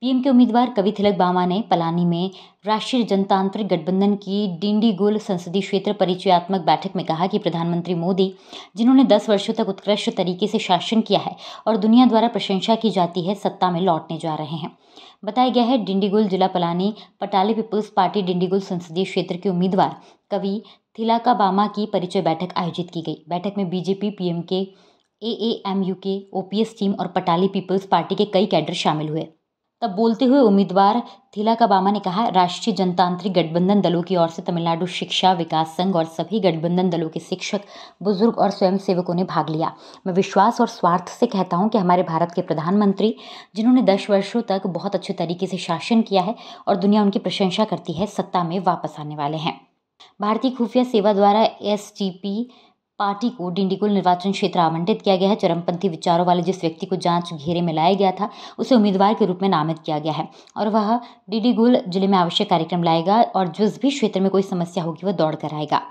PM के उम्मीदवार कवि थिलक बामा ने पलानी में राष्ट्रीय जनतांत्रिक गठबंधन की डिंडीगुल संसदीय क्षेत्र परिचयात्मक बैठक में कहा कि प्रधानमंत्री मोदी जिन्होंने 10 वर्षों तक उत्कृष्ट तरीके से शासन किया है और दुनिया द्वारा प्रशंसा की जाती है सत्ता में लौटने जा रहे हैं बताया गया है डिंडीगुल जिला पलानी पटाली पीपुल्स पार्टी डिंडीगुल संसदीय क्षेत्र के उम्मीदवार कवि थिलाका बामा की परिचय बैठक आयोजित की गई बैठक में बीजेपी पीएम के ए एम यू के ओ पी एस टीम और पटाली पीपल्स पार्टी के कई कैडर शामिल हुए तब बोलते हुए उम्मीदवार थिलाकबामा ने कहा राष्ट्रीय जनतांत्रिक गठबंधन दलों की ओर से तमिलनाडु शिक्षा विकास संघ और सभी गठबंधन दलों के शिक्षक बुजुर्ग और स्वयंसेवकों ने भाग लिया मैं विश्वास और स्वार्थ से कहता हूं कि हमारे भारत के प्रधानमंत्री जिन्होंने दस वर्षों तक बहुत अच्छे तरीके से शासन किया है और दुनिया उनकी प्रशंसा करती है सत्ता में वापस आने वाले हैं भारतीय खुफिया सेवा द्वारा एस पार्टी को डिंडीगुल निर्वाचन क्षेत्र आवंटित किया गया है चरमपंथी विचारों वाले जिस व्यक्ति को जांच घेरे में लाया गया था उसे उम्मीदवार के रूप में नामित किया गया है और वह डिंडीगुल जिले में आवश्यक कार्यक्रम लाएगा और जिस भी क्षेत्र में कोई समस्या होगी वह दौड़ कर आएगा